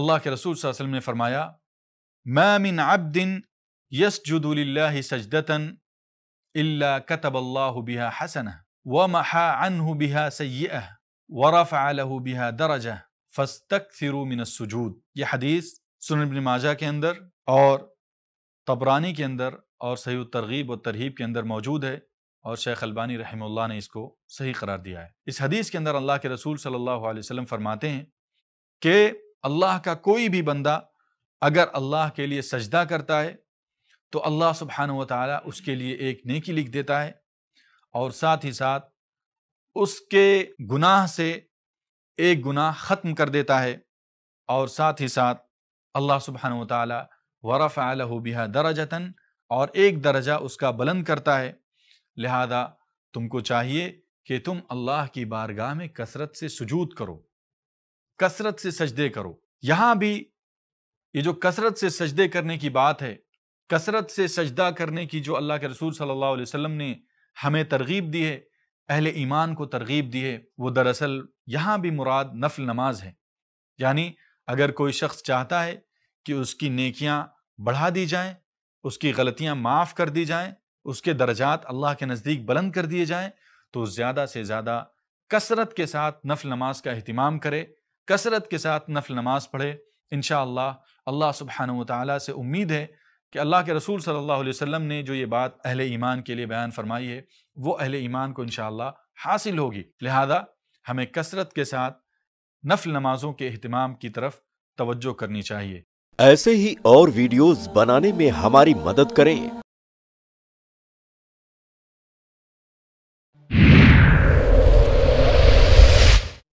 اللہ کے رسول صلی اللہ علیہ وسلم نے فرمایا ما من عبد یسجد للہ سجدتن الا کتب اللہ بها حسنہ ومحا عنہ بها سیئہ ورفع له بها درجہ فاستکثروا من السجود یہ حدیث سنن ابن ماجہ کے اندر اور طبرانی کے اندر اور صحیح ترغیب و ترہیب کے اندر موجود ہے اور شیخ البانی رحمہ اللہ نے اس کو صحیح قرار دیا ہے اس حدیث کے اندر اللہ کے رسول صلی اللہ علیہ وسلم فرماتے ہیں کہ اللہ کا کوئی بھی بندہ اگر اللہ کے لیے سجدہ کرتا ہے تو اللہ سبحانہ و تعالیٰ اس کے لیے ایک نیکی لکھ دیتا ہے اور ساتھ ہی ساتھ اس کے گناہ سے ایک گناہ ختم کر دیتا ہے اور ساتھ ہی ساتھ اللہ سبحانہ و تعالیٰ ورف علیہ بحا جتن اور ایک درجہ اس کا بلند کرتا ہے لہذا تم کو چاہیے کہ تم اللہ کی بارگاہ میں کثرت سے سجود کرو کثرت سے سجدے کرو یہاں بھی یہ جو کثرت سے سجدے کرنے کی بات ہے کثرت سے سجدہ کرنے کی جو اللہ کے رسول صلی اللہ علیہ وسلم نے ہمیں ترغیب دی ہے اہل ایمان کو ترغیب دی ہے وہ دراصل یہاں بھی مراد نفل نماز ہے یعنی اگر کوئی شخص چاہتا ہے کہ اس کی نیکیاں بڑھا دی جائیں اس کی غلطیاں معاف کر دی جائیں اس کے درجات اللہ کے نزدیک بلند کر دیے جائیں تو زیادہ سے زیادہ کثرت کے ساتھ نفل نماز کا اہتمام کرے کثرت کے ساتھ نفل نماز پڑھے انشاءاللہ اللہ سبحانہ وتعالی سے امید ہے کہ اللہ کے رسول صلی اللہ علیہ وسلم نے جو یہ بات اہل ایمان کے لیے بیان فرمائی ہے وہ اہل ایمان کو انشاءاللہ حاصل ہوگی لہذا ہمیں کثرت کے ساتھ نفل نمازوں کے اہتمام کی طرف توجہ کرنی چاہیے ایسے ہی اور ویڈیوز بنانے میں ہماری مدد کریں